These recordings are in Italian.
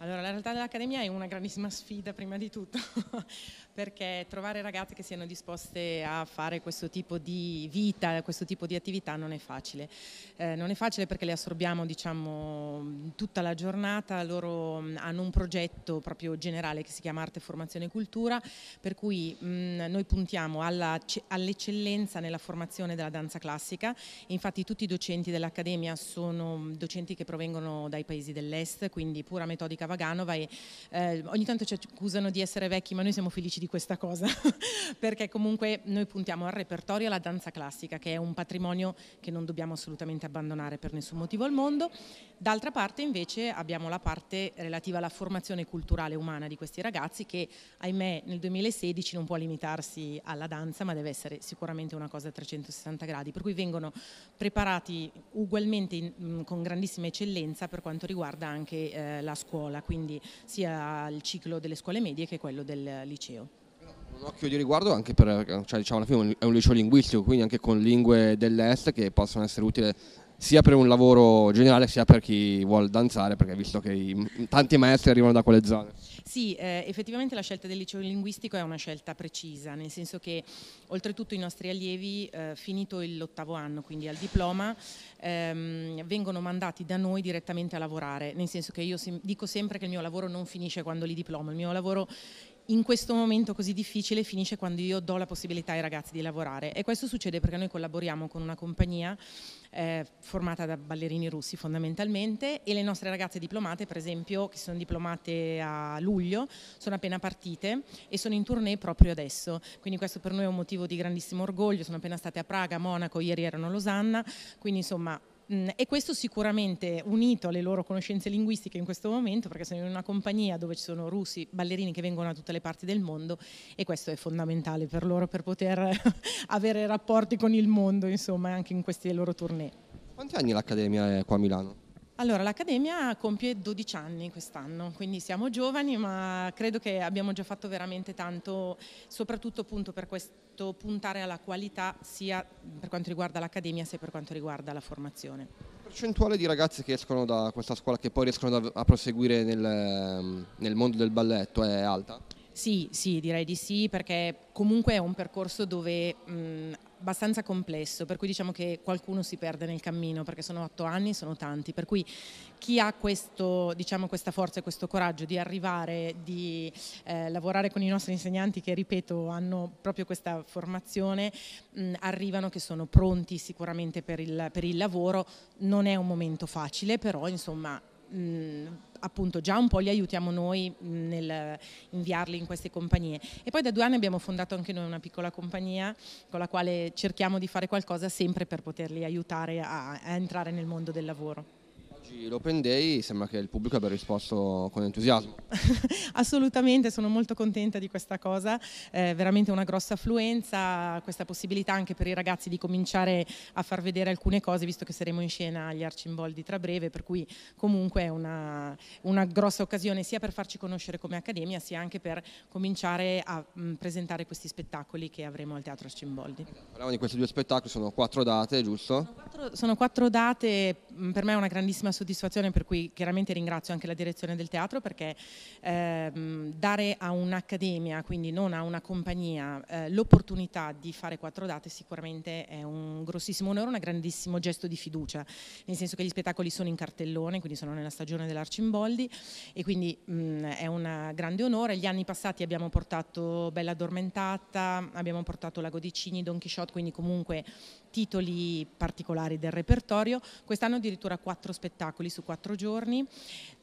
Allora, la realtà dell'Accademia è una grandissima sfida prima di tutto, perché trovare ragazze che siano disposte a fare questo tipo di vita, questo tipo di attività non è facile. Eh, non è facile perché le assorbiamo diciamo, tutta la giornata, loro hanno un progetto proprio generale che si chiama Arte, Formazione e Cultura, per cui mh, noi puntiamo all'eccellenza nella formazione della danza classica, infatti tutti i docenti dell'Accademia sono docenti che provengono dai paesi dell'est, quindi pura metodica Vaganova e eh, ogni tanto ci accusano di essere vecchi, ma noi siamo felici di questa cosa, perché comunque noi puntiamo al repertorio e alla danza classica, che è un patrimonio che non dobbiamo assolutamente abbandonare per nessun motivo al mondo. D'altra parte invece abbiamo la parte relativa alla formazione culturale umana di questi ragazzi che ahimè nel 2016 non può limitarsi alla danza, ma deve essere sicuramente una cosa a 360 gradi, per cui vengono preparati ugualmente in, mm, con grandissima eccellenza per quanto riguarda anche eh, la scuola scuola, quindi sia il ciclo delle scuole medie che quello del liceo un occhio di riguardo anche per, cioè, diciamo, alla fine è un liceo linguistico, quindi anche con lingue dell'est che possono essere utili sia per un lavoro generale sia per chi vuole danzare, perché visto che i, tanti maestri arrivano da quelle zone. Sì, eh, effettivamente la scelta del liceo linguistico è una scelta precisa, nel senso che oltretutto i nostri allievi, eh, finito l'ottavo anno, quindi al diploma, ehm, vengono mandati da noi direttamente a lavorare, nel senso che io se dico sempre che il mio lavoro non finisce quando li diploma, il mio lavoro in questo momento così difficile finisce quando io do la possibilità ai ragazzi di lavorare e questo succede perché noi collaboriamo con una compagnia eh, formata da ballerini russi fondamentalmente e le nostre ragazze diplomate per esempio che sono diplomate a luglio sono appena partite e sono in tournée proprio adesso quindi questo per noi è un motivo di grandissimo orgoglio sono appena state a Praga, Monaco, ieri erano a Losanna quindi insomma Mm, e questo sicuramente unito alle loro conoscenze linguistiche in questo momento, perché sono in una compagnia dove ci sono russi, ballerini che vengono da tutte le parti del mondo e questo è fondamentale per loro per poter avere rapporti con il mondo, insomma, anche in questi loro tournée. Quanti anni l'Accademia è qua a Milano? Allora, l'Accademia compie 12 anni quest'anno, quindi siamo giovani, ma credo che abbiamo già fatto veramente tanto, soprattutto appunto per questo puntare alla qualità sia per quanto riguarda l'Accademia sia per quanto riguarda la formazione. Percentuale di ragazzi che escono da questa scuola, che poi riescono a proseguire nel, nel mondo del balletto, è alta? Sì, sì, direi di sì, perché comunque è un percorso dove mh, abbastanza complesso, per cui diciamo che qualcuno si perde nel cammino, perché sono otto anni, sono tanti, per cui chi ha questo, diciamo, questa forza e questo coraggio di arrivare, di eh, lavorare con i nostri insegnanti che, ripeto, hanno proprio questa formazione, mh, arrivano che sono pronti sicuramente per il, per il lavoro, non è un momento facile, però insomma mh, mm, appunto già un po' li aiutiamo noi mm, nel inviarli in queste compagnie. E poi da due anni abbiamo fondato anche noi una piccola compagnia con la quale cerchiamo di fare qualcosa sempre per poterli aiutare a, a entrare nel mondo del lavoro. Oggi l'Open Day sembra che il pubblico abbia risposto con entusiasmo. Assolutamente, sono molto contenta di questa cosa, è eh, veramente una grossa affluenza, questa possibilità anche per i ragazzi di cominciare a far vedere alcune cose, visto che saremo in scena agli Arcimboldi tra breve, per cui comunque è una, una grossa occasione sia per farci conoscere come accademia, sia anche per cominciare a mh, mm, presentare questi spettacoli che avremo al Teatro Arcimboldi. Parliamo di questi due spettacoli, sono quattro date, giusto? Sono quattro, sono quattro date Mm, per me è una grandissima soddisfazione per cui chiaramente ringrazio anche la direzione del teatro perché ehm, dare a un'accademia, quindi non a una compagnia, eh, l'opportunità di fare quattro date sicuramente è un grossissimo onore, un grandissimo gesto di fiducia, nel senso che gli spettacoli sono in cartellone, quindi sono nella stagione dell'Arcimboldi e quindi mh, mm, è un grande onore. Gli anni passati abbiamo portato Bella Addormentata, abbiamo portato Lago di Cini, Don Quixote, quindi comunque titoli particolari del repertorio. Quest'anno di addirittura quattro spettacoli su quattro giorni.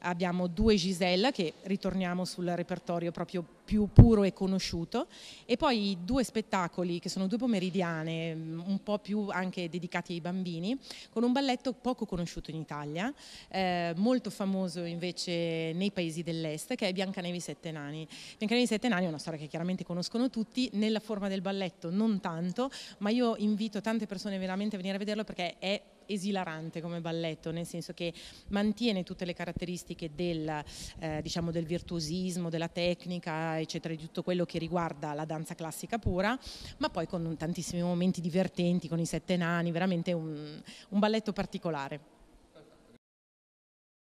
Abbiamo due Gisella che ritorniamo sul repertorio proprio più puro e conosciuto e poi due spettacoli che sono due pomeridiane, mm, un po' più anche dedicati ai bambini, con un balletto poco conosciuto in Italia, eh, molto famoso invece nei paesi dell'est, che è Biancanevi Sette Nani. Biancanevi Sette Nani è una storia che chiaramente conoscono tutti, nella forma del balletto non tanto, ma io invito tante persone veramente a venire a vederlo perché è esilarante come balletto, nel senso che mantiene tutte le caratteristiche del, eh, diciamo del virtuosismo, della tecnica, eccetera, di tutto quello che riguarda la danza classica pura, ma poi con tantissimi momenti divertenti, con i sette nani, veramente un, un balletto particolare.